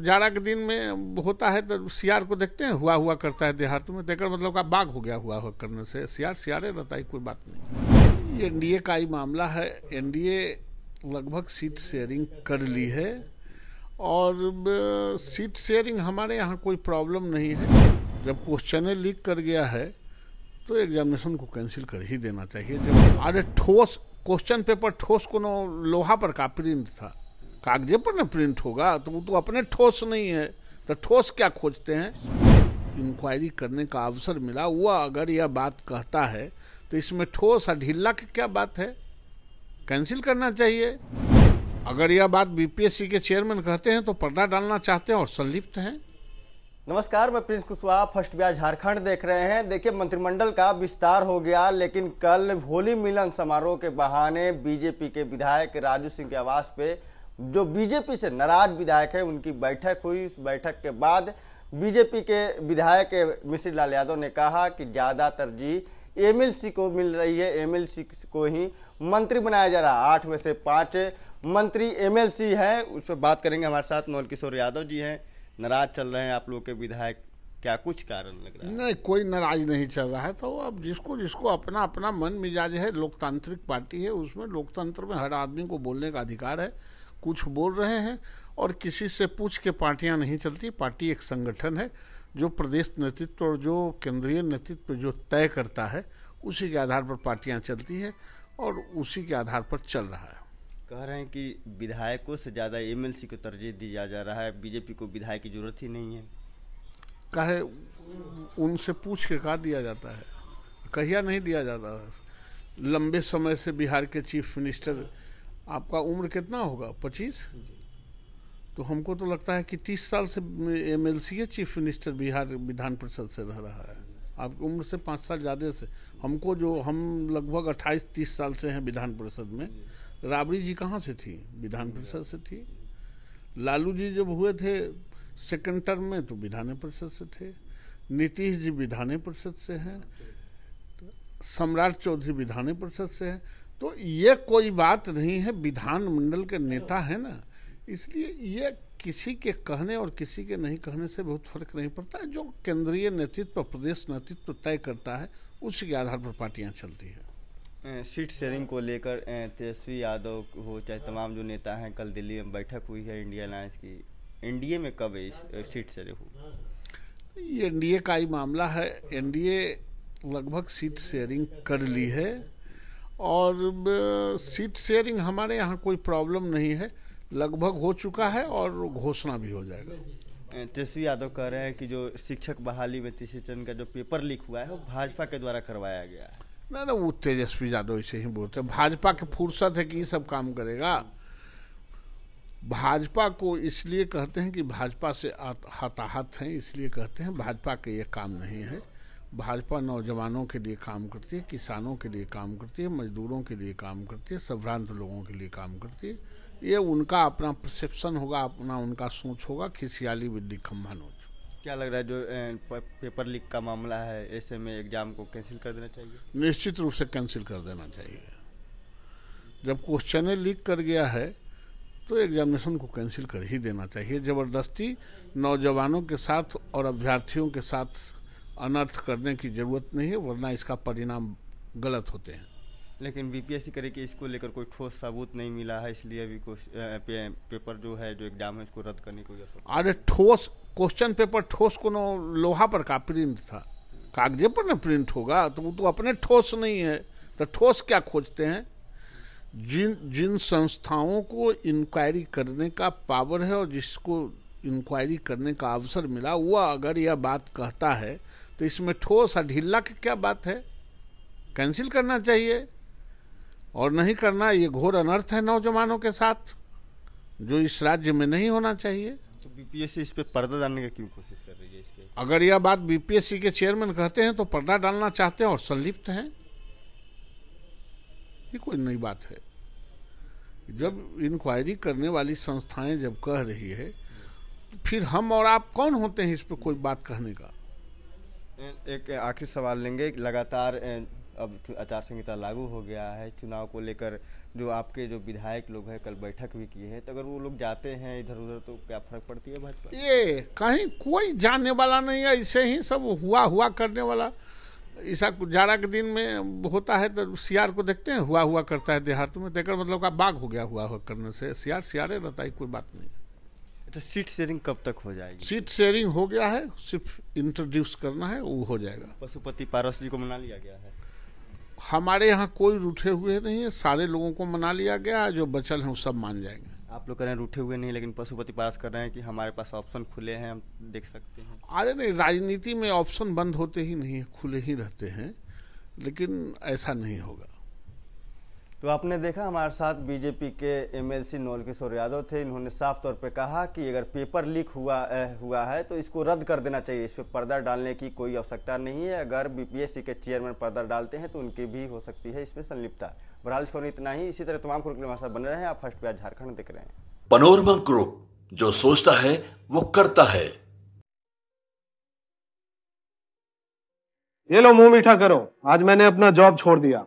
जाड़ा के दिन में होता है तो सियार को देखते हैं हुआ हुआ करता है देहात में देखकर मतलब का बाघ हो गया हुआ हुआ करने से सियार सियारे रहता है कोई बात नहीं एनडीए का ही मामला है एनडीए लगभग सीट शेयरिंग कर ली है और सीट शेयरिंग हमारे यहाँ कोई प्रॉब्लम नहीं है जब क्वेश्चन लीक कर गया है तो एग्जामिनेशन को कैंसिल कर ही देना चाहिए जब अरे ठोस क्वेश्चन पेपर ठोस को लोहा पर का प्रिंट था कागजे पर ना प्रिंट होगा तो वो तो अपने ठोस नहीं है तो ठोस क्या खोजते हैं इंक्वायरी करने का अवसर मिला हुआ अगर यह बात कहता है तो इसमें ठोस और की क्या बात है कैंसिल करना चाहिए अगर यह बात बीपीएससी के चेयरमैन कहते हैं तो पर्दा डालना चाहते हैं और संलिप्त हैं नमस्कार मैं प्रिंस कुशवाहा फर्स्ट ब्याह झारखंड देख रहे हैं देखिए मंत्रिमंडल का विस्तार हो गया लेकिन कल होली मिलन समारोह के बहाने बीजेपी के विधायक राजू सिंह के आवास पे जो बीजेपी से नाराज विधायक है उनकी बैठक हुई उस बैठक के बाद बीजेपी के विधायक मिश्री लाल यादव ने कहा कि ज़्यादातर जी एमएलसी को मिल रही है एमएलसी को ही मंत्री बनाया जा रहा है आठ में से पाँच मंत्री एमएलसी है उस पर बात करेंगे हमारे साथ नोल किशोर यादव जी हैं नाराज चल रहे हैं आप लोग के विधायक क्या कुछ कारण लग रहा है नहीं कोई नाराज नहीं चल रहा है तो अब जिसको जिसको अपना अपना मन मिजाज है लोकतांत्रिक पार्टी है उसमें लोकतंत्र में हर आदमी को बोलने का अधिकार है कुछ बोल रहे हैं और किसी से पूछ के पार्टियां नहीं चलती पार्टी एक संगठन है जो प्रदेश नेतृत्व और जो केंद्रीय नेतृत्व जो तय करता है उसी के आधार पर पार्टियां चलती हैं और उसी के आधार पर चल रहा है कह रहे हैं कि विधायकों से ज़्यादा एमएलसी को तरजीह दिया जा रहा है बीजेपी को विधायक की जरूरत ही नहीं है कहे उनसे पूछ के कहा दिया जाता है कहिया नहीं दिया जाता है लंबे समय से बिहार के चीफ मिनिस्टर आपका उम्र कितना होगा पच्चीस तो हमको तो लगता है कि तीस साल से M L C chief minister Bihar Vidhan Parishad से रह रहा है आपकी उम्र से पाँच साल ज़्यादा से हमको जो हम लगभग अट्ठाईस तीस साल से हैं विधान परिषद में राबड़ी जी कहाँ से थी विधान परिषद से थी लालू जी जब हुए थे सेकेंड टर्म में तो विधान परिषद से थे नीतीश जी विधान परिषद से हैं सम्राट चौधरी विधान परिषद से हैं तो ये कोई बात नहीं है विधानमंडल के नेता है ना इसलिए ये किसी के कहने और किसी के नहीं कहने से बहुत फर्क नहीं पड़ता है जो केंद्रीय नेतृत्व प्रदेश नेतृत्व तय करता है उसी के आधार पर पार्टियां चलती हैं सीट शेयरिंग को लेकर तेजस्वी यादव हो चाहे तमाम जो नेता हैं कल दिल्ली में बैठक हुई है इंडिया अलायंस की एनडीए में कब सीट शेयरिंग हो ये एनडीए का ही मामला है एनडीए लगभग सीट शेयरिंग कर ली है और सीट शेयरिंग हमारे यहाँ कोई प्रॉब्लम नहीं है लगभग हो चुका है और घोषणा भी हो जाएगा तेजस्वी यादव कह रहे हैं कि जो शिक्षक बहाली में तीसरे चरण का जो पेपर लीक हुआ है वो भाजपा के द्वारा करवाया गया है ना ना वो तेजस्वी यादव ऐसे ही बोलते हैं भाजपा के फुर्सत है कि ये सब काम करेगा भाजपा को इसलिए कहते हैं कि भाजपा से हताहत हैं इसलिए कहते हैं भाजपा के ये काम नहीं है भाजपा नौजवानों के लिए काम करती है किसानों के लिए काम करती है मजदूरों के लिए काम करती है संभ्रांत लोगों के लिए काम करती है ये उनका अपना परसेप्शन होगा अपना उनका सोच होगा खिसियाली खम्भा नोच क्या लग रहा है जो पेपर लीक का मामला है ऐसे में एग्जाम को कैंसिल कर देना चाहिए निश्चित रूप से कैंसिल कर देना चाहिए जब क्वेश्चन लीक कर गया है तो एग्जामिनेशन को कैंसिल कर ही देना चाहिए ज़बरदस्ती नौजवानों के साथ और अभ्यर्थियों के साथ अनर्थ करने की ज़रूरत नहीं है वरना इसका परिणाम गलत होते हैं लेकिन बीपीएससी करे कि इसको लेकर कोई ठोस सबूत नहीं मिला है इसलिए अभी पे, पेपर जो है जो एग्जाम है इसको रद्द करने को अरे ठोस क्वेश्चन पेपर ठोस को लोहा पर का प्रिंट था कागजे पर ना प्रिंट होगा तो वो तो अपने ठोस नहीं है तो ठोस क्या खोजते हैं जिन जिन संस्थाओं को इंक्वायरी करने का पावर है और जिसको इंक्वायरी करने का अवसर मिला हुआ अगर यह बात कहता है तो इसमें ठोस और ढीला की क्या बात है कैंसिल करना चाहिए और नहीं करना ये घोर अनर्थ है नौजवानों के साथ जो इस राज्य में नहीं होना चाहिए तो बीपीएससी इस पर पर्दा डालने की क्यों कोशिश कर रही है इसके? अगर यह बात बीपीएससी के चेयरमैन कहते हैं तो पर्दा डालना चाहते हैं और संलिप्त हैं ये कोई नई बात है जब इंक्वायरी करने वाली संस्थाएं जब कह रही है फिर हम और आप कौन होते हैं इस पर कोई बात कहने का एक आखिरी सवाल लेंगे लगातार अब आचार संहिता लागू हो गया है चुनाव को लेकर जो आपके जो विधायक लोग हैं कल बैठक भी की है तो अगर वो लोग जाते हैं इधर उधर तो क्या फर्क पड़ती है भाजपा ये कहीं कोई जाने वाला नहीं है ऐसे ही सब हुआ हुआ करने वाला ईसा जाड़ा के दिन में होता है तो सियार को देखते हैं हुआ हुआ करता है देहात में देखकर तो मतलब का बाघ हो गया हुआ हुआ करने से सियार सियारे रहता है कोई बात नहीं तो सीट शेयरिंग कब तक हो जाएगी सीट शेयरिंग हो गया है सिर्फ इंट्रोड्यूस करना है वो हो जाएगा पशुपति पारस जी को मना लिया गया है हमारे यहाँ कोई रूठे हुए नहीं है सारे लोगों को मना लिया गया जो बचल है वो सब मान जाएंगे आप लोग कह रहे हैं रूठे हुए नहीं लेकिन पशुपति पारस कर रहे हैं कि हमारे पास ऑप्शन खुले हैं हम देख सकते हैं अरे नहीं राजनीति में ऑप्शन बंद होते ही नहीं है खुले ही रहते हैं लेकिन ऐसा नहीं होगा तो आपने देखा हमारे साथ बीजेपी के एमएलसी नौल किशोर यादव थे इन्होंने साफ तौर पे कहा कि अगर पेपर लीक हुआ ए, हुआ है तो इसको रद्द कर देना चाहिए इस पर पर्दा डालने की कोई आवश्यकता नहीं है अगर बीपीएससी के चेयरमैन पर्दा डालते हैं तो उनकी भी हो सकती है इसमें संलिप्तता बहरहाल खबर इतना ही इसी तरह तमाम खुरकले हमारे रहे हैं आप फर्स्ट प्याज झारखंड देख रहे हैं पनोरमा ग्रुप जो सोचता है वो करता है ये लो मुंह मीठा करो आज मैंने अपना जॉब छोड़ दिया